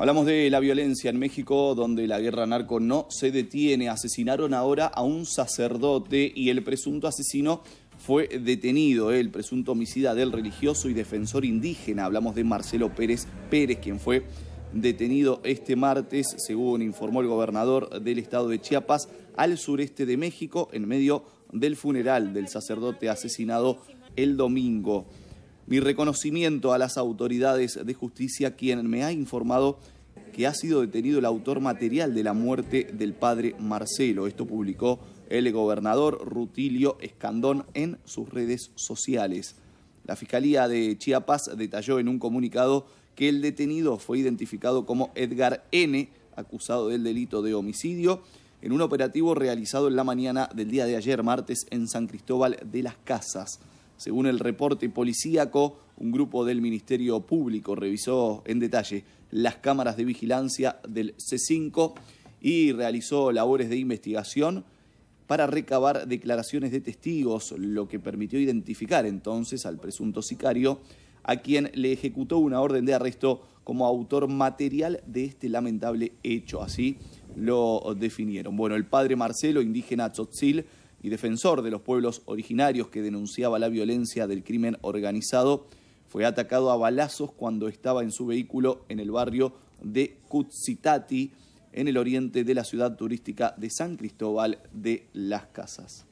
Hablamos de la violencia en México, donde la guerra narco no se detiene. Asesinaron ahora a un sacerdote y el presunto asesino fue detenido. El presunto homicida del religioso y defensor indígena. Hablamos de Marcelo Pérez Pérez, quien fue detenido este martes, según informó el gobernador del estado de Chiapas, al sureste de México, en medio del funeral del sacerdote asesinado el domingo. Mi reconocimiento a las autoridades de justicia, quien me ha informado que ha sido detenido el autor material de la muerte del padre Marcelo. Esto publicó el gobernador Rutilio Escandón en sus redes sociales. La Fiscalía de Chiapas detalló en un comunicado que el detenido fue identificado como Edgar N., acusado del delito de homicidio, en un operativo realizado en la mañana del día de ayer, martes, en San Cristóbal de las Casas. Según el reporte policíaco, un grupo del Ministerio Público revisó en detalle las cámaras de vigilancia del C5 y realizó labores de investigación para recabar declaraciones de testigos, lo que permitió identificar entonces al presunto sicario, a quien le ejecutó una orden de arresto como autor material de este lamentable hecho. Así lo definieron. Bueno, el padre Marcelo, indígena Tzotzil, y defensor de los pueblos originarios que denunciaba la violencia del crimen organizado, fue atacado a balazos cuando estaba en su vehículo en el barrio de Cutzitati, en el oriente de la ciudad turística de San Cristóbal de las Casas.